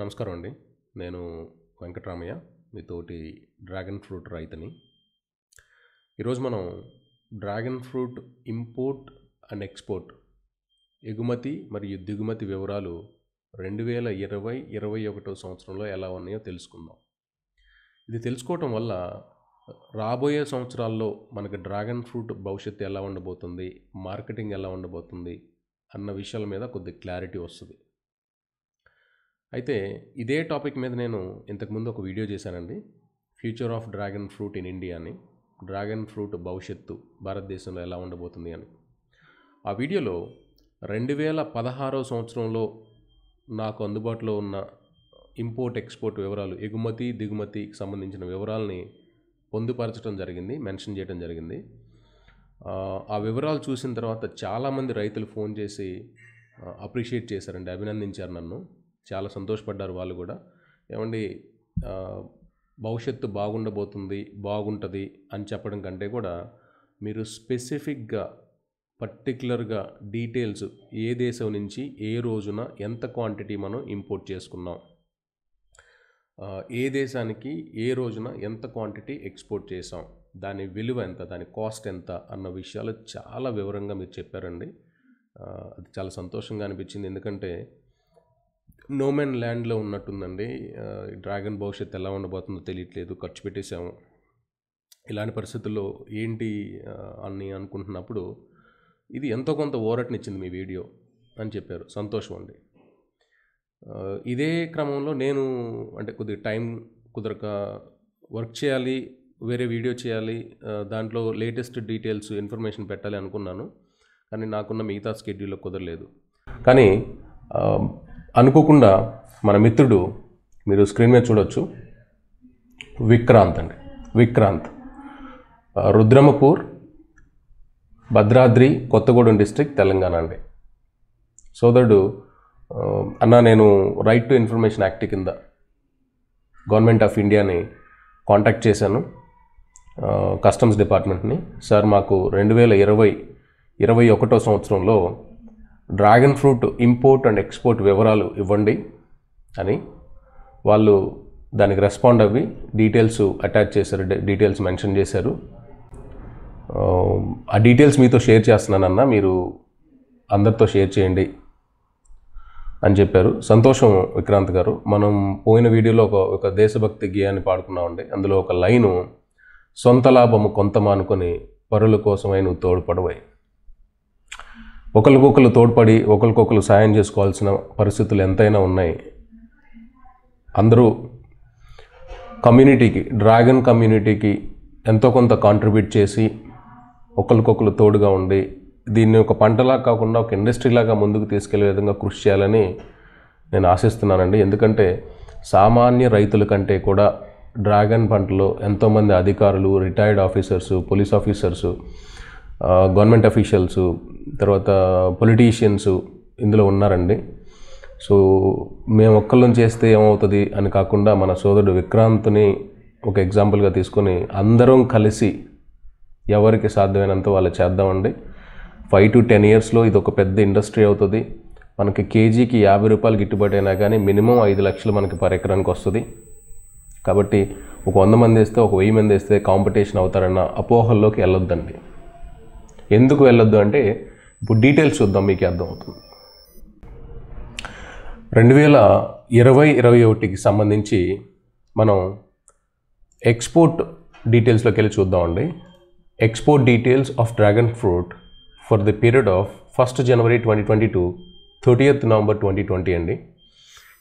నమస్కారం అండి నేను వెంకటరామయ్య మీతోటి డ్రాగన్ ఫ్రూట్ రైతుని ఈరోజు మనం dragon fruit import and export ఎగుమతి మరియు దిగుమతి వివరాలు రెండు వేల ఇరవై ఇరవై ఒకటో సంవత్సరంలో ఎలా ఉన్నాయో తెలుసుకుందాం ఇది తెలుసుకోవటం వల్ల రాబోయే సంవత్సరాల్లో మనకు డ్రాగన్ ఫ్రూట్ భవిష్యత్తు ఎలా ఉండబోతుంది మార్కెటింగ్ ఎలా ఉండబోతుంది అన్న విషయాల మీద కొద్ది క్లారిటీ వస్తుంది అయితే ఇదే టాపిక్ మీద నేను ఇంతకుముందు ఒక వీడియో చేశానండి future of dragon fruit in India అని డ్రాగన్ ఫ్రూట్ భవిష్యత్తు భారతదేశంలో ఎలా ఉండబోతుంది అని ఆ వీడియోలో రెండు వేల పదహారో సంవత్సరంలో నాకు అందుబాటులో ఉన్న ఇంపోర్ట్ ఎక్స్పోర్ట్ వివరాలు ఎగుమతి దిగుమతికి సంబంధించిన వివరాలని పొందుపరచడం జరిగింది మెన్షన్ చేయడం జరిగింది ఆ వివరాలు చూసిన తర్వాత చాలామంది రైతులు ఫోన్ చేసి అప్రిషియేట్ చేశారండి అభినందించారు నన్ను చాలా సంతోషపడ్డారు వాళ్ళు కూడా ఏమండి భవిష్యత్తు బాగుండబోతుంది బాగుంటుంది అని చెప్పడం కంటే కూడా మీరు స్పెసిఫిక్గా పర్టిక్యులర్గా డీటెయిల్స్ ఏ దేశం నుంచి ఏ రోజున ఎంత క్వాంటిటీ మనం ఇంపోర్ట్ చేసుకున్నాం ఏ దేశానికి ఏ రోజున ఎంత క్వాంటిటీ ఎక్స్పోర్ట్ చేసాం దాని విలువ ఎంత దాని కాస్ట్ ఎంత అన్న విషయాలు చాలా వివరంగా మీరు చెప్పారండి అది చాలా సంతోషంగా అనిపించింది ఎందుకంటే నోమెన్ ల్యాండ్లో ఉన్నట్టుందండి డ్రాగన్ భవిష్యత్తు ఎలా ఉండబోతుందో తెలియట్లేదు ఖర్చు పెట్టేశాము ఇలాంటి పరిస్థితుల్లో ఏంటి అని అనుకుంటున్నప్పుడు ఇది ఎంతో కొంత ఓరట్నిచ్చింది మీ వీడియో అని చెప్పారు సంతోషం అండి ఇదే క్రమంలో నేను అంటే కొద్దిగా టైం కుదరక వర్క్ చేయాలి వేరే వీడియో చేయాలి దాంట్లో లేటెస్ట్ డీటెయిల్స్ ఇన్ఫర్మేషన్ పెట్టాలి అనుకున్నాను కానీ నాకున్న మిగతా స్కెడ్యూల్లో కుదరలేదు కానీ అనుకోకుండా మన మిత్రుడు మీరు స్క్రీన్ మీద చూడొచ్చు విక్రాంత్ అండి విక్రాంత్ రుద్రమపూర్ భద్రాద్రి కొత్తగూడెం డిస్ట్రిక్ట్ తెలంగాణ అండి సోదరుడు అన్న నేను రైట్ టు ఇన్ఫర్మేషన్ యాక్ట్ కింద గవర్నమెంట్ ఆఫ్ ఇండియాని కాంటాక్ట్ చేశాను కస్టమ్స్ డిపార్ట్మెంట్ని సార్ మాకు రెండు వేల ఇరవై ఇరవై ఒకటో సంవత్సరంలో dragon fruit import and export వివరాలు ఇవ్వండి అని వాళ్ళు దానికి రెస్పాండ్ అవ్వి డీటెయిల్స్ అటాచ్ చేశారు డీటెయిల్స్ మెన్షన్ చేశారు ఆ డీటెయిల్స్ మీతో షేర్ చేస్తున్నానన్న మీరు అందరితో షేర్ చేయండి అని చెప్పారు సంతోషం విక్రాంత్ గారు మనం పోయిన వీడియోలో ఒక ఒక దేశభక్తి గేయాన్ని పాడుకున్నామండి అందులో ఒక లైను సొంత లాభము కొంతమా అనుకొని పరుల కోసమై నువ్వు తోడ్పడవై ఒకరికొకరు తోడ్పడి ఒకరికొకరు సాయం చేసుకోవాల్సిన పరిస్థితులు ఎంతైనా ఉన్నాయి అందరూ కమ్యూనిటీకి డ్రాగన్ కమ్యూనిటీకి ఎంతో కొంత కాంట్రిబ్యూట్ చేసి ఒకరికొకరు తోడుగా ఉండి దీన్ని ఒక పంటలా కాకుండా ఒక ఇండస్ట్రీలాగా ముందుకు తీసుకెళ్లే విధంగా కృషి చేయాలని నేను ఆశిస్తున్నానండి ఎందుకంటే సామాన్య రైతుల కంటే కూడా డ్రాగన్ పంటలో ఎంతోమంది అధికారులు retired officers police officers government officials తర్వాత పొలిటీషియన్స్ ఇందులో ఉన్నారండి సో మేము ఒక్కళ్ళని చేస్తే ఏమవుతుంది అని కాకుండా మన సోదరుడు విక్రాంత్ని ఒక ఎగ్జాంపుల్గా తీసుకొని అందరం కలిసి ఎవరికి సాధ్యమైనంత వాళ్ళు చేద్దామండి ఫైవ్ టు టెన్ ఇయర్స్లో ఇది ఒక పెద్ద ఇండస్ట్రీ అవుతుంది మనకి కేజీకి యాభై రూపాయలు గిట్టుబాటు అయినా కానీ మినిమం ఐదు లక్షలు మనకి పర్ ఎకరానికి వస్తుంది కాబట్టి ఒక వంద మంది వేస్తే ఒక వెయ్యి మంది వేస్తే కాంపిటీషన్ అవుతారన్న అపోహల్లోకి వెళ్ళొద్దండి ఎందుకు వెళ్ళొద్దు అంటే ఇప్పుడు డీటెయిల్స్ చూద్దాం మీకు అర్థమవుతుంది రెండు వేల ఇరవై ఇరవై ఒకటికి సంబంధించి మనం ఎక్స్పోర్ట్ డీటెయిల్స్లోకి వెళ్ళి చూద్దామండి export details of dragon fruit for the period of first January twenty twenty two thirtieth November twenty twenty అండి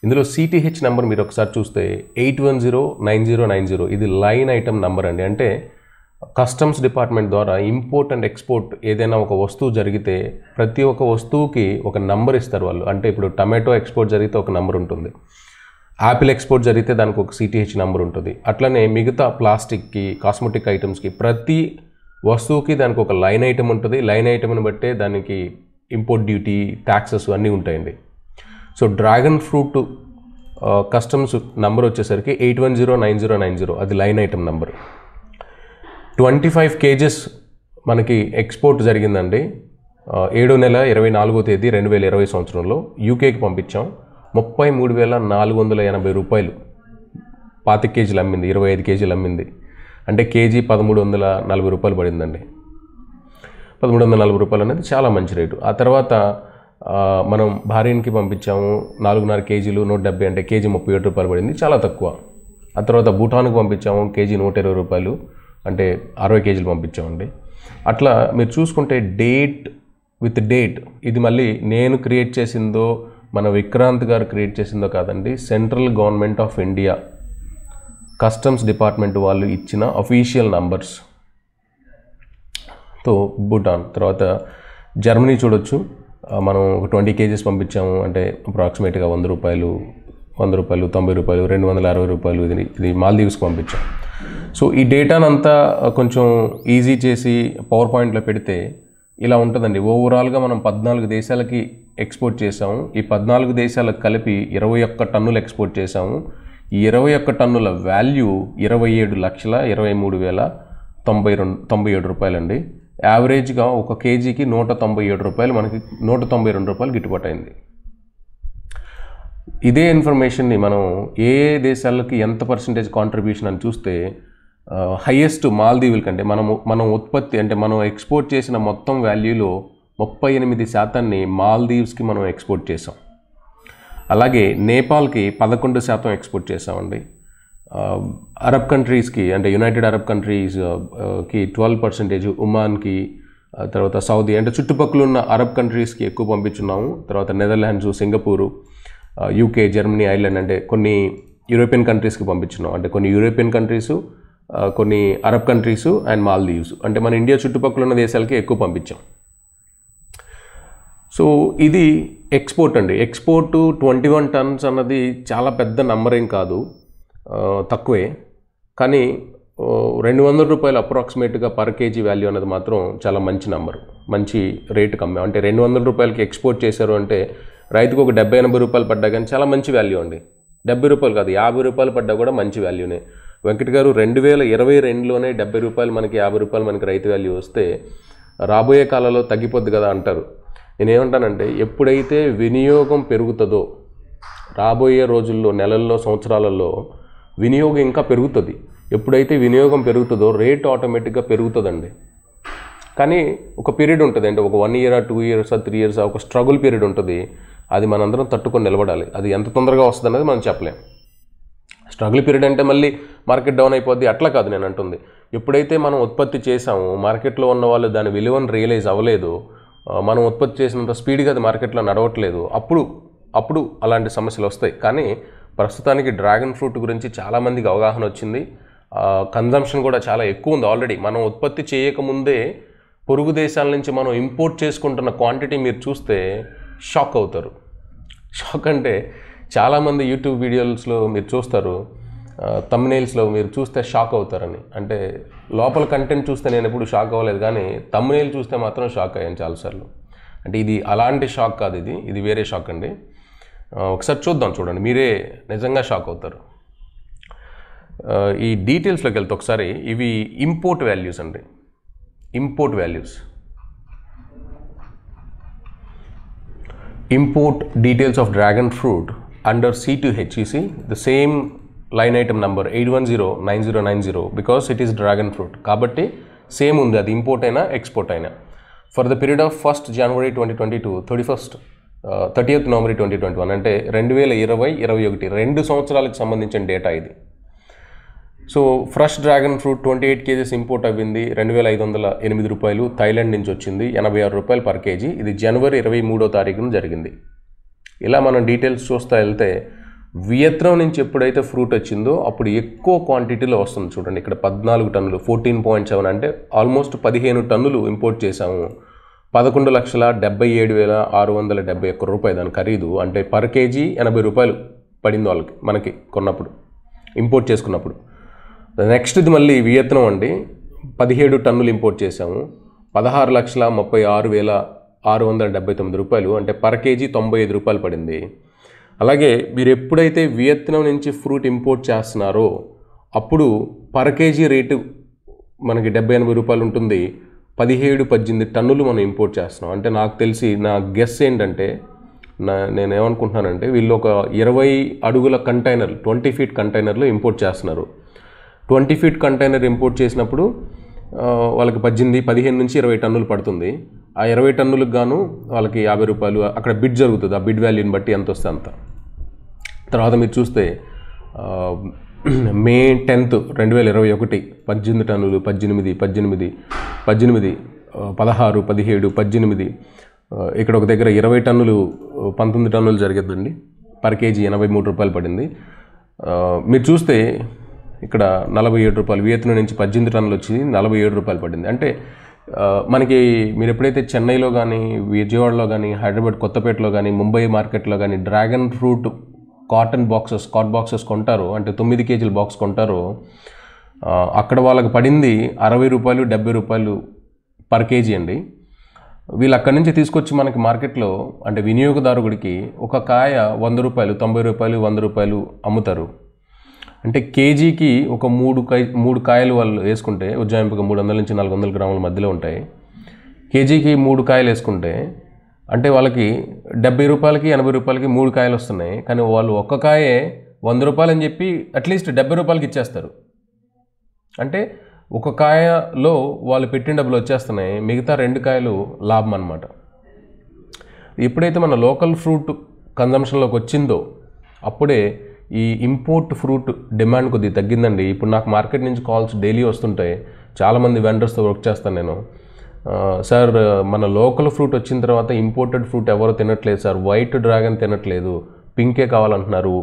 ఇందులో సిటీహెచ్ నెంబర్ మీరు ఒకసారి చూస్తే eight one zero nine zero nine zero ఇది లైన్ ఐటమ్ నెంబర్ అండి అంటే కస్టమ్స్ డిపార్ట్మెంట్ ద్వారా import and export ఏదైనా ఒక వస్తువు జరిగితే ప్రతి ఒక్క వస్తువుకి ఒక నంబర్ ఇస్తారు వాళ్ళు అంటే ఇప్పుడు టమాటో ఎక్స్పోర్ట్ జరిగితే ఒక నంబర్ ఉంటుంది యాపిల్ ఎక్స్పోర్ట్ జరిగితే దానికి ఒక సిటీహెచ్ నంబర్ ఉంటుంది అట్లనే మిగతా ప్లాస్టిక్కి కాస్మెటిక్ ఐటమ్స్కి ప్రతి వస్తువుకి దానికి ఒక లైన్ ఐటమ్ ఉంటుంది లైన్ ఐటమ్ని బట్టే దానికి ఇంపోర్ట్ డ్యూటీ ట్యాక్సెస్ అన్నీ ఉంటాయండి so dragon fruit customs number వచ్చేసరికి eight one zero nine zero nine zero అది line item number twenty five kgs మనకి ఎక్స్పోర్ట్ జరిగిందండి ఏడో నెల ఇరవై నాలుగో తేదీ రెండు వేల ఇరవై సంవత్సరంలో యూకేకి పంపించాం ముప్పై మూడు వేల నాలుగు వందల ఎనభై రూపాయలు పాతి కేజీలు అమ్మింది ఇరవై ఐదు కేజీలు అమ్మింది అంటే కేజీ పదమూడు వందల నలభై రూపాయలు పడిందండి పదమూడు వందల నలభై రూపాయలు అనేది చాలా మంచి రేటు ఆ తర్వాత మనం భార్యకి పంపించాము నాలుగున్నర కేజీలు నూట డెబ్బై అంటే కేజీ ముప్పై ఏడు రూపాయలు పడింది చాలా తక్కువ ఆ తర్వాత భూటాన్కి పంపించాము కేజీ నూట ఇరవై రూపాయలు అంటే అరవై కేజీలు పంపించామండి అట్లా మీరు చూసుకుంటే డేట్ విత్ డేట్ ఇది మళ్ళీ నేను క్రియేట్ చేసిందో మన విక్రాంత్ గారు క్రియేట్ చేసిందో కాదండి central government of India customs department వాళ్ళు ఇచ్చిన అఫీషియల్ నంబర్స్ తో భూటాన్ తర్వాత జర్మనీ చూడొచ్చు మనం ఒక ట్వంటీ కేజీస్ పంపించాము అంటే అప్రాక్సిమేట్గా వంద రూపాయలు వంద రూపాయలు తొంభై రూపాయలు రెండు వందల అరవై రూపాయలు ఇది ఇది మాల్దీవ్స్కి పంపించాం సో ఈ డేటానంతా కొంచెం ఈజీ చేసి పవర్ పాయింట్లో పెడితే ఇలా ఉంటుందండి ఓవరాల్గా మనం పద్నాలుగు దేశాలకి ఎక్స్పోర్ట్ చేసాము ఈ పద్నాలుగు దేశాలకు కలిపి ఇరవై ఒక్క టన్నులు ఎక్స్పోర్ట్ చేసాము ఈ ఇరవై ఒక్క టన్నుల వాల్యూ ఇరవై ఏడు లక్షల ఇరవై మూడు వేల తొంభై రెండు తొంభై ఏడు రూపాయలండి యావరేజ్గా ఒక కేజీకి నూట తొంభై ఏడు రూపాయలు మనకి నూట తొంభై రెండు రూపాయలు గిట్టుబాటు అయింది ఇదే ఇన్ఫర్మేషన్ని మనం ఏ దేశాలకి ఎంత పర్సంటేజ్ కాంట్రిబ్యూషన్ అని చూస్తే హయ్యెస్ట్ మాల్దీవుల కంటే మనము మనం ఉత్పత్తి అంటే మనం ఎక్స్పోర్ట్ చేసిన మొత్తం వాల్యూలో ముప్పై ఎనిమిది శాతాన్ని మాల్దీవ్స్కి మనం ఎక్స్పోర్ట్ చేసాం అలాగే నేపాల్కి పదకొండు శాతం ఎక్స్పోర్ట్ చేసామండి అరబ్ కంట్రీస్కి అంటే యునైటెడ్ అరబ్ కంట్రీస్కి ట్వెల్వ్ పర్సెంటేజ్ ఉమాన్కి తర్వాత సౌదీ అంటే చుట్టుపక్కల ఉన్న అరబ్ కంట్రీస్కి ఎక్కువ పంపించున్నాము తర్వాత Netherlands Singapore UK Germany Ireland అంటే కొన్ని యూరోపియన్ కంట్రీస్కి పంపించినాం అంటే కొన్ని యూరోపియన్ కంట్రీసు uh, కొన్ని అరబ్ కంట్రీసు అండ్ మాల్దీవ్స్ అంటే మన ఇండియా చుట్టుపక్కల ఉన్న దేశాలకి ఎక్కువ పంపించాం సో ఇది ఎక్స్పోర్ట్ అండి ఎక్స్పోర్ట్ ట్వంటీ వన్ టన్స్ అన్నది చాలా పెద్ద నంబర్ ఏం కాదు uh, తక్కువే కానీ uh, రెండు వందల రూపాయలు అప్రాక్సిమేట్గా పర్ కేజీ వాల్యూ అన్నది మాత్రం చాలా మంచి నంబరు మంచి రేటు కమ్మే అంటే రెండు వందల రూపాయలకి ఎక్స్పోర్ట్ చేశారు అంటే రైతుకు ఒక డెబ్బై ఎనభై రూపాయలు పడ్డా కానీ చాలా మంచి వాల్యూ అండి డెబ్బై రూపాయలు కాదు యాభై రూపాయలు పడ్డా కూడా మంచి వాల్యూనే వెంకట గారు రెండు వేల ఇరవై రెండులోనే డెబ్బై రూపాయలు మనకి యాభై రూపాయలు మనకి రైతు వాల్యూ వస్తే రాబోయే కాలంలో తగ్గిపోద్ది కదా అంటారు నేనేమంటానంటే ఎప్పుడైతే వినియోగం పెరుగుతుందో రాబోయే రోజుల్లో నెలల్లో సంవత్సరాలలో వినియోగం ఇంకా పెరుగుతుంది ఎప్పుడైతే వినియోగం పెరుగుతుందో రేట్ ఆటోమేటిక్గా పెరుగుతుందండి కానీ ఒక పీరియడ్ ఉంటుంది అంటే ఒక one year two years three years ఒక స్ట్రగుల్ పీరియడ్ ఉంటుంది అది మనందరం తట్టుకొని నిలబడాలి అది ఎంత తొందరగా వస్తుంది అనేది మనం చెప్పలేం స్ట్రగుల్ పీరియడ్ అంటే మళ్ళీ మార్కెట్ డౌన్ అయిపోద్ది అట్లా కాదు నేను అంటుంది ఎప్పుడైతే మనం ఉత్పత్తి చేసామో మార్కెట్లో ఉన్న వాళ్ళు దాని విలువను రియలైజ్ అవ్వలేదు మనం ఉత్పత్తి చేసినంత స్పీడ్గా అది మార్కెట్లో నడవట్లేదు అప్పుడు అప్పుడు అలాంటి సమస్యలు వస్తాయి కానీ ప్రస్తుతానికి డ్రాగన్ ఫ్రూట్ గురించి చాలామందికి అవగాహన వచ్చింది కన్జంప్షన్ కూడా చాలా ఎక్కువ ఉంది ఆల్రెడీ మనం ఉత్పత్తి చేయకముందే పొరుగు దేశాల నుంచి మనం ఇంపోర్ట్ చేసుకుంటున్న క్వాంటిటీ మీరు చూస్తే షాక్ అవుతారు షాక్ అంటే చాలామంది యూట్యూబ్ వీడియోస్లో మీరు చూస్తారు తమ్నేల్స్లో మీరు చూస్తే షాక్ అవుతారని అంటే లోపల కంటెంట్ చూస్తే నేను ఎప్పుడు షాక్ అవ్వలేదు కానీ తమ్నేల్ చూస్తే మాత్రం షాక్ అయ్యాను చాలాసార్లు అంటే ఇది అలాంటి షాక్ కాదు ఇది ఇది వేరే షాక్ అండి ఒకసారి చూద్దాం చూడండి మీరే నిజంగా షాక్ అవుతారు ఈ డీటెయిల్స్లోకి వెళ్తే ఒకసారి ఇవి ఇంపోర్ట్ వాల్యూస్ అండి import values import details of dragon fruit under C2HEC, e the same line item number eight one zero nine zero nine zero because it is dragon fruit కాబట్టి సేమ్ ఉంది అది ఇంపోర్ట్ అయినా export అయినా for the period of first January twenty twenty two thirty first thirtieth November twenty twenty one అంటే రెండు వేల ఇరవై ఇరవై ఒకటి రెండు సంవత్సరాలకు సంబంధించిన డేటా ఇది so fresh dragon fruit twenty eight kgs import అయ్యింది రెండు వేల ఐదు వందల ఎనిమిది రూపాయలు థైలాండ్ నుంచి వచ్చింది ఎనభై ఆరు రూపాయలు పర్ కేజీ ఇది జనవరి ఇరవై మూడో తారీఖున జరిగింది ఇలా మనం డీటెయిల్స్ చూస్తా వెళ్తే వియత్నం నుంచి ఎప్పుడైతే ఫ్రూట్ వచ్చిందో అప్పుడు ఎక్కువ క్వాంటిటీలో వస్తుంది చూడండి ఇక్కడ పద్నాలుగు టన్నులు ఫోర్టీన్ పాయింట్ సెవెన్ అంటే ఆల్మోస్ట్ పదిహేను టన్నులు ఇంపోర్ట్ చేశాము పదకొండు లక్షల డెబ్బై ఏడు వేల ఆరు వందల డెబ్బై ఒక్క రూపాయి దాని ఖరీదు అంటే పర్ కేజీ ఎనభై రూపాయలు పడింది వాళ్ళకి మనకి కొన్నప్పుడు ఇంపోర్ట్ చేసుకున్నప్పుడు నెక్స్ట్ది మళ్ళీ వియత్నం అండి పదిహేడు టన్నులు ఇంపోర్ట్ చేశాము పదహారు లక్షల ముప్పై ఆరు వేల ఆరు వందల డెబ్బై తొమ్మిది రూపాయలు అంటే పర్ కేజీ తొంభై ఐదు రూపాయలు పడింది అలాగే మీరు ఎప్పుడైతే వియత్నం నుంచి ఫ్రూట్ ఇంపోర్ట్ చేస్తున్నారో అప్పుడు పర్ కేజీ రేటు మనకి డెబ్బై ఎనభై రూపాయలు ఉంటుంది పదిహేడు పద్దెనిమిది టన్నులు మనం ఇంపోర్ట్ చేస్తున్నాం అంటే నాకు తెలిసి నా గెస్ ఏంటంటే నా నేను ఏమనుకుంటున్నానంటే వీళ్ళు ఒక ఇరవై అడుగుల కంటైనర్ ట్వంటీ ఫీట్ కంటైనర్లు ఇంపోర్ట్ చేస్తున్నారు ట్వంటీ ఫీట్ కంటైనర్ ఇంపోర్ట్ చేసినప్పుడు వాళ్ళకి పద్దెనిమిది పదిహేను నుంచి ఇరవై టన్నులు పడుతుంది ఆ ఇరవై టన్నులకు గాను వాళ్ళకి యాభై రూపాయలు అక్కడ బిడ్ జరుగుతుంది ఆ బిడ్ వాల్యూని బట్టి ఎంత వస్తే అంత తర్వాత మీరు చూస్తే మే టెన్త్ రెండు వేల ఇరవై ఒకటి పద్దెనిమిది టన్నులు పద్దెనిమిది పద్దెనిమిది పద్దెనిమిది పదహారు పదిహేడు పద్దెనిమిది ఇక్కడ ఒక దగ్గర ఇరవై టన్నులు పంతొమ్మిది టన్నులు జరిగిందండి పర్ కేజీ ఎనభై మూడు రూపాయలు పడింది మీరు చూస్తే ఇక్కడ నలభై ఏడు రూపాయలు వియత్నం నుంచి పద్దెనిమిది టన్నులు వచ్చింది నలభై ఏడు రూపాయలు పడింది అంటే మనకి మీరు ఎప్పుడైతే చెన్నైలో కానీ విజయవాడలో కానీ హైదరాబాద్ కొత్తపేటలో కానీ ముంబై మార్కెట్లో కానీ dragon fruit carton boxes cot boxes కొంటారు అంటే తొమ్మిది కేజీల బాక్స్ కొంటారు అక్కడ వాళ్ళకి పడింది అరవై రూపాయలు డెబ్బై రూపాయలు పర్ కేజీ అండి వీళ్ళు అక్కడి నుంచి తీసుకొచ్చి మనకి మార్కెట్లో అంటే వినియోగదారుడికి ఒక కాయ వంద రూపాయలు తొంభై రూపాయలు వంద రూపాయలు అమ్ముతారు అంటే కేజీకి ఒక మూడు కాయ మూడు కాయలు వాళ్ళు వేసుకుంటే ఉజ్జాయింపుగా మూడు వందల నుంచి నాలుగు వందల గ్రాముల మధ్యలో ఉంటాయి కేజీకి మూడు కాయలు వేసుకుంటే అంటే వాళ్ళకి డెబ్బై రూపాయలకి ఎనభై రూపాయలకి మూడు కాయలు వస్తున్నాయి కానీ వాళ్ళు ఒక్క కాయే వంద రూపాయలు అని చెప్పి అట్లీస్ట్ డెబ్బై రూపాయలకి ఇచ్చేస్తారు అంటే ఒక కాయలో వాళ్ళు పెట్టిన డబ్బులు వచ్చేస్తున్నాయి మిగతా రెండు కాయలు లాభం అనమాట ఎప్పుడైతే మన లోకల్ ఫ్రూట్ కన్జంప్షన్లోకి వచ్చిందో అప్పుడే ఈ ఇంపోర్ట్ ఫ్రూట్ డిమాండ్ కొద్దిగా తగ్గిందండి ఇప్పుడు నాకు మార్కెట్ నుంచి కాల్స్ డైలీ వస్తుంటాయి చాలామంది వెండర్స్తో వర్క్ చేస్తాను నేను సార్ మన లోకల్ ఫ్రూట్ వచ్చిన తర్వాత ఇంపోర్టెడ్ ఫ్రూట్ ఎవరో తినట్లేదు సార్ వైట్ డ్రాగన్ తినట్లేదు పింకే కావాలంటున్నారు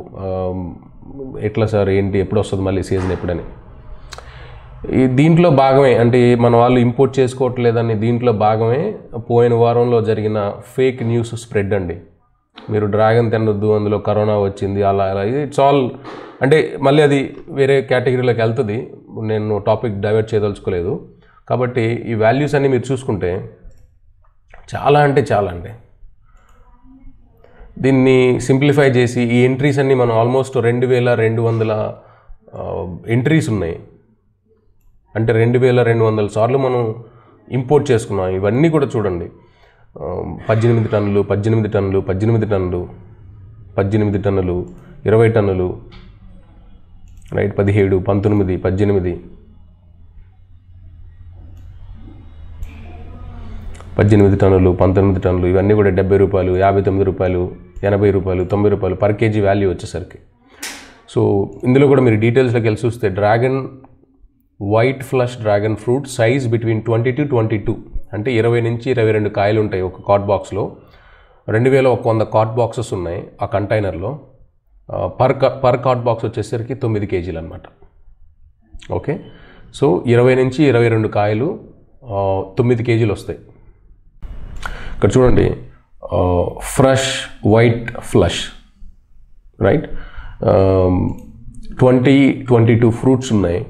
ఎట్లా సార్ ఏంటి ఎప్పుడు వస్తుంది మళ్ళీ సీజన్ ఎప్పుడని దీంట్లో భాగమే అంటే మన వాళ్ళు ఇంపోర్ట్ చేసుకోవట్లేదని దీంట్లో భాగమే పోయిన వారంలో జరిగిన ఫేక్ న్యూస్ స్ప్రెడ్ అండి మీరు డ్రాగన్ తినొద్దు అందులో కరోనా వచ్చింది అలా అలా ఇది ఇట్స్ ఆల్ అంటే మళ్ళీ అది వేరే కేటగిరీలోకి వెళ్తుంది నేను టాపిక్ డైవర్ట్ చేయదలుచుకోలేదు కాబట్టి ఈ వాల్యూస్ అన్నీ మీరు చూసుకుంటే చాలా అంటే చాలా అండి దీన్ని సింప్లిఫై చేసి ఈ ఎంట్రీస్ అన్నీ మనం ఆల్మోస్ట్ రెండు వేల రెండు వందల ఎంట్రీస్ ఉన్నాయి అంటే రెండు వేల రెండు వందల సార్లు మనం ఇంపోర్ట్ చేసుకున్నాం ఇవన్నీ కూడా చూడండి పద్దెనిమిది టన్నులు పద్దెనిమిది టన్నులు పద్దెనిమిది టన్నులు పద్దెనిమిది టన్నులు ఇరవై టన్నులు రైట్ పదిహేడు పంతొమ్మిది పద్దెనిమిది పద్దెనిమిది టన్నులు పంతొమ్మిది టన్నులు ఇవన్నీ కూడా డెబ్బై రూపాయలు యాభై తొమ్మిది రూపాయలు ఎనభై రూపాయలు తొంభై రూపాయలు పర్ కేజీ వాల్యూ వచ్చేసరికి సో ఇందులో కూడా మీరు డీటెయిల్స్లోకి వెళ్ళి చూస్తే dragon white flesh dragon fruit size between twenty to twenty two అంటే ఇరవై నుంచి ఇరవై రెండు కాయలు ఉంటాయి ఒక కాట్ బాక్స్లో రెండు వేల ఒక వంద కాట్ బాక్సెస్ ఉన్నాయి ఆ కంటైనర్లో పర్ పర్ కాట్ బాక్స్ వచ్చేసరికి తొమ్మిది కేజీలు అనమాట ఓకే సో ఇరవై నుంచి ఇరవై రెండు కాయలు తొమ్మిది కేజీలు వస్తాయి ఇక్కడ చూడండి fresh white flesh right twenty twenty two fruits ఉన్నాయి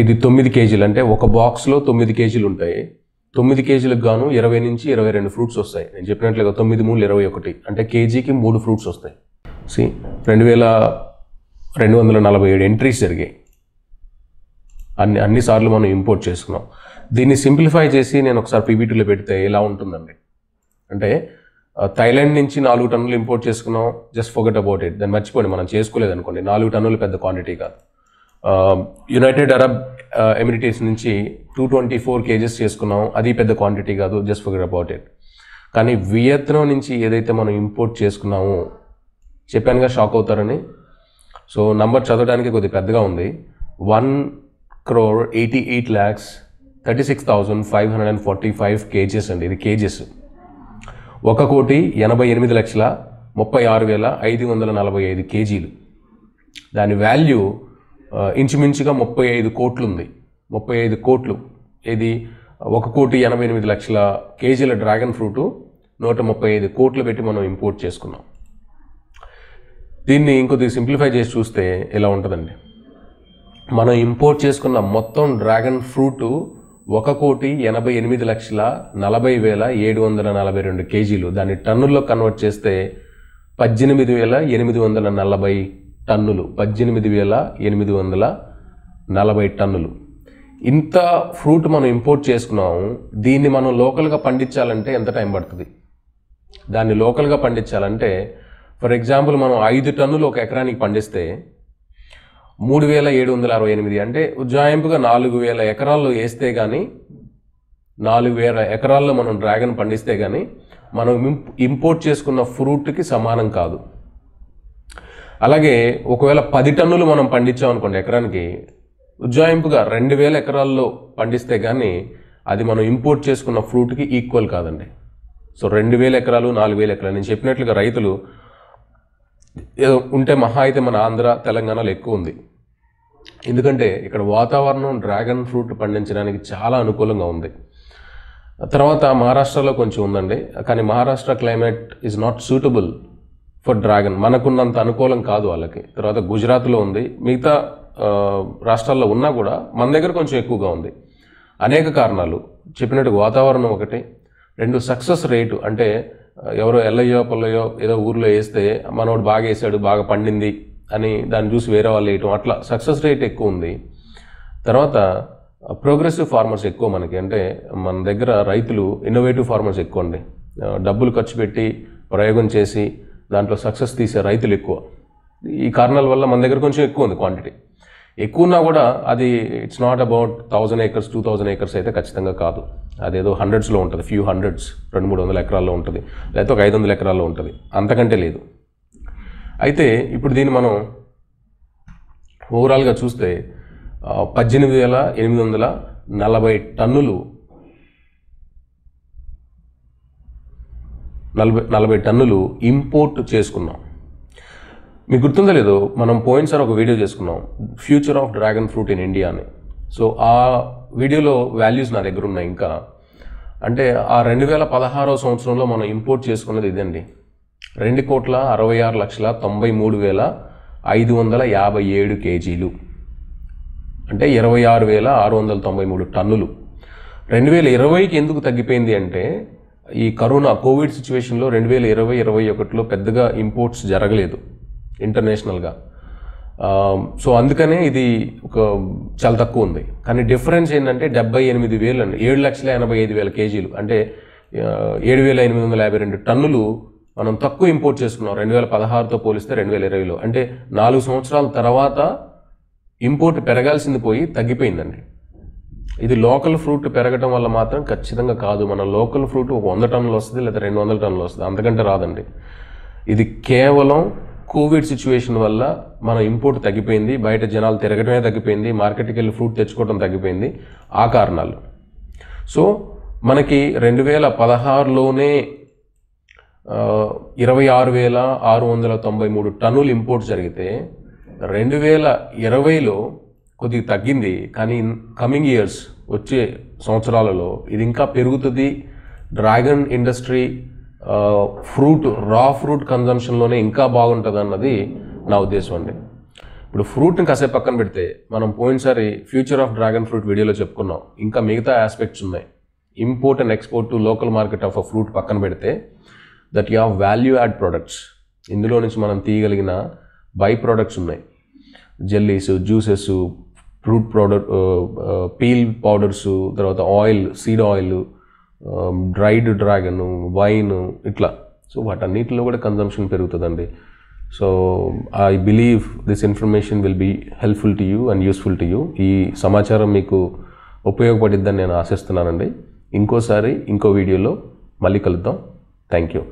ఇది తొమ్మిది కేజీలు అంటే ఒక బాక్స్లో తొమ్మిది కేజీలు ఉంటాయి తొమ్మిది కేజీలకు గాను ఇరవై నుంచి ఇరవై రెండు ఫ్రూట్స్ వస్తాయి నేను చెప్పినట్లుగా తొమ్మిది మూడు ఇరవై ఒకటి అంటే కేజీకి మూడు ఫ్రూట్స్ వస్తాయి సి రెండు వేల రెండు వందల నలభై ఏడు ఎంట్రీస్ జరిగాయి అన్ని అన్నిసార్లు మనం ఇంపోర్ట్ చేసుకున్నాం దీన్ని సింప్లిఫై చేసి నేను ఒకసారి పీబీటీలో పెడితే ఎలా ఉంటుందండి అంటే థైలాండ్ నుంచి నాలుగు టన్నులు ఇంపోర్ట్ చేసుకున్నాం జస్ట్ ఫోగట్ అబౌట్ ఇట్ దాన్ని మర్చిపోండి మనం చేసుకోలేదు అనుకోండి నాలుగు టన్నులు పెద్ద క్వాంటిటీ కాదు యునైటెడ్ అరబ్ ఎమిరిటేట్స్ నుంచి టూ ట్వంటీ ఫోర్ కేజెస్ చేసుకున్నాం అది పెద్ద క్వాంటిటీ కాదు జస్ట్ ఫర్ అబౌట్ ఇట్ కానీ వియత్నం నుంచి ఏదైతే మనం ఇంపోర్ట్ చేసుకున్నామో చెప్పానుగా షాక్ అవుతారని సో నంబర్ చదవడానికి కొద్ది పెద్దగా ఉంది one crore eighty eight lakhs thirty six thousand five hundred and forty five kgs అండి ఇది కేజెస్ ఒక కోటి ఎనభై ఎనిమిది లక్షల ముప్పై ఆరు వేల ఐదు వందల నలభై ఐదు కేజీలు దాని వాల్యూ ఇంచుమించుగా ముప్పై ఐదు కోట్లు ఉంది ముప్పై ఐదు కోట్లు ఇది ఒక కోటి ఎనభై ఎనిమిది లక్షల కేజీల డ్రాగన్ ఫ్రూటు నూట ముప్పై ఐదు కోట్లు పెట్టి మనం ఇంపోర్ట్ చేసుకున్నాం దీన్ని ఇంకొద్దిగా సింప్లిఫై చేసి చూస్తే ఇలా ఉంటుందండి మనం ఇంపోర్ట్ చేసుకున్న మొత్తం డ్రాగన్ ఫ్రూటు ఒక కోటి ఎనభై ఎనిమిది లక్షల నలభై వేల ఏడు వందల నలభై రెండు కేజీలు దాన్ని టన్నుల్లో కన్వర్ట్ చేస్తే పద్దెనిమిది వేల ఎనిమిది వందల నలభై టన్నులు పద్దెనిమిది వేల ఎనిమిది వందల నలభై టన్నులు ఇంత ఫ్రూట్ మనం ఇంపోర్ట్ చేసుకున్నాము దీన్ని మనం లోకల్గా పండించాలంటే ఎంత టైం పడుతుంది దాన్ని లోకల్గా పండించాలంటే ఫర్ ఎగ్జాంపుల్ మనం ఐదు టన్నులు ఒక ఎకరానికి పండిస్తే మూడు వేల ఏడు వందల అరవై ఎనిమిది అంటే ఉజ్జాయింపుగా నాలుగు వేల ఎకరాల్లో వేస్తే కానీ నాలుగు వేల ఎకరాల్లో మనం డ్రాగన్ పండిస్తే కానీ మనం ఇంపోర్ట్ చేసుకున్న ఫ్రూట్కి సమానం కాదు అలాగే ఒకవేళ పది టన్నులు మనం పండించాం అనుకోండి ఎకరానికి ఉజ్జాయింపుగా రెండు వేల ఎకరాల్లో పండిస్తే కానీ అది మనం ఇంపోర్ట్ చేసుకున్న ఫ్రూట్కి ఈక్వల్ కాదండి సో రెండు వేల ఎకరాలు నాలుగు వేల ఎకరాలు నేను చెప్పినట్లుగా రైతులు ఏదో ఉంటే మహా అయితే మన ఆంధ్ర తెలంగాణలో ఎక్కువ ఉంది ఎందుకంటే ఇక్కడ వాతావరణం డ్రాగన్ ఫ్రూట్ పండించడానికి చాలా అనుకూలంగా ఉంది తర్వాత మహారాష్ట్రలో కొంచెం ఉందండి కానీ Maharashtra climate is not suitable for dragon మనకున్నంత అనుకూలం కాదు వాళ్ళకి తర్వాత గుజరాత్లో ఉంది మిగతా రాష్ట్రాల్లో ఉన్నా కూడా మన దగ్గర కొంచెం ఎక్కువగా ఉంది అనేక కారణాలు చెప్పినట్టు వాతావరణం ఒకటి రెండు సక్సెస్ రేటు అంటే ఎవరో ఎల్లయ్యో పల్లయ్యో ఏదో ఊర్లో వేస్తే మనోడు బాగా వేసాడు బాగా పండింది అని దాన్ని చూసి వేరే వాళ్ళు వేయటం అట్లా సక్సెస్ రేట్ ఎక్కువ ఉంది తర్వాత ప్రోగ్రెసివ్ ఫార్మర్స్ ఎక్కువ మనకి అంటే మన దగ్గర రైతులు ఇన్నోవేటివ్ ఫార్మర్స్ ఎక్కువ అండి డబ్బులు ఖర్చు పెట్టి ప్రయోగం చేసి దాంట్లో సక్సెస్ తీసే రైతులు ఎక్కువ ఈ కారణాల వల్ల మన దగ్గర కొంచెం ఎక్కువ ఉంది క్వాంటిటీ ఎక్కువ ఉన్నా కూడా అది it's not about thousand acres two thousand acres అయితే ఖచ్చితంగా కాదు అదేదో హండ్రెడ్స్లో ఉంటుంది ఫ్యూ హండ్రెడ్స్ రెండు మూడు వందల ఎకరాల్లో ఉంటుంది లేకపోతే ఒక ఐదు వందల ఎకరాల్లో ఉంటుంది అంతకంటే లేదు అయితే ఇప్పుడు దీన్ని మనం ఓవరాల్గా చూస్తే పద్దెనిమిది వేల ఎనిమిది వందల నలభై టన్నులు నలభై నలభై టన్నులు ఇంపోర్ట్ చేసుకున్నాం మీకు గుర్తుందో లేదో మనం పోయినసారి ఒక వీడియో చేసుకున్నాం future of dragon fruit in India అని సో ఆ వీడియోలో వాల్యూస్ నా దగ్గర ఉన్నాయి ఇంకా అంటే ఆ రెండు వేల పదహారో సంవత్సరంలో మనం ఇంపోర్ట్ చేసుకున్నది ఇదండి రెండు కోట్ల అరవై ఆరు లక్షల తొంభై మూడు వేల ఐదు వందల యాభై ఏడు కేజీలు అంటే ఇరవై ఆరు వేల ఆరు వందల తొంభై మూడు టన్నులు రెండు వేల ఇరవైకి ఎందుకు తగ్గిపోయింది అంటే ఈ కరోనా కోవిడ్ సిచ్యువేషన్లో రెండు వేల ఇరవై ఇరవై ఒకటిలో పెద్దగా ఇంపోర్ట్స్ జరగలేదు ఇంటర్నేషనల్గా సో అందుకనే ఇది ఒక చాలా తక్కువ ఉంది కానీ డిఫరెన్స్ ఏంటంటే డెబ్బై ఎనిమిది వేలు అండి ఏడు లక్షల ఎనభై ఐదు వేల కేజీలు అంటే ఏడు వేల ఎనిమిది వందల యాభై రెండు టన్నులు మనం తక్కువ ఇంపోర్ట్ చేసుకున్నాం రెండు వేల పదహారుతో పోలిస్తే రెండు వేల ఇరవైలో అంటే నాలుగు సంవత్సరాల తర్వాత ఇంపోర్ట్ పెరగాల్సింది పోయి తగ్గిపోయిందండి ఇది లోకల్ ఫ్రూట్ పెరగటం వల్ల మాత్రం ఖచ్చితంగా కాదు మన లోకల్ ఫ్రూట్ ఒక వంద టన్నులు వస్తుంది లేదా రెండు వందల టన్నులు వస్తుంది అంతకంటే రాదండి ఇది కేవలం కోవిడ్ సిచ్యువేషన్ వల్ల మన ఇంపోర్ట్ తగ్గిపోయింది బయట జనాలు తిరగటమే తగ్గిపోయింది మార్కెట్కి వెళ్ళి ఫ్రూట్ తెచ్చుకోవడం తగ్గిపోయింది ఆ కారణాలు సో మనకి రెండు వేల పదహారులోనే ఇరవై ఆరు వేల ఆరు వందల తొంభై మూడు టన్నులు ఇంపోర్ట్ జరిగితే రెండు వేల ఇరవైలో కొద్దిగా తగ్గింది కానీ కమింగ్ ఇయర్స్ వచ్చే సంవత్సరాలలో ఇది ఇంకా పెరుగుతుంది dragon industry fruit raw fruit కన్జంప్షన్లోనే ఇంకా బాగుంటుంది అన్నది నా ఉద్దేశం అండి ఇప్పుడు ఫ్రూట్ని కాసేపు పక్కన పెడితే మనం పోయినసారి ఫ్యూచర్ ఆఫ్ డ్రాగన్ ఫ్రూట్ వీడియోలో చెప్పుకున్నాం ఇంకా మిగతా ఆస్పెక్ట్స్ ఉన్నాయి import and export to local market of a fruit పక్కన పెడితే that you have value add products ఇందులో నుంచి మనం తీయగలిగిన బై ప్రోడక్ట్స్ ఉన్నాయి jellies juices fruit powder peel powders తర్వాత oil seed oil dried dragon wine ఇట్లా సో వాటన్నిటిలో కూడా కన్జంప్షన్ పెరుగుతుందండి so I believe this information will be helpful to you and useful to you ఈ సమాచారం మీకు ఉపయోగపడిద్దని నేను ఆశిస్తున్నానండి ఇంకోసారి ఇంకో వీడియోలో మళ్ళీ కలుద్దాం థ్యాంక్ యూ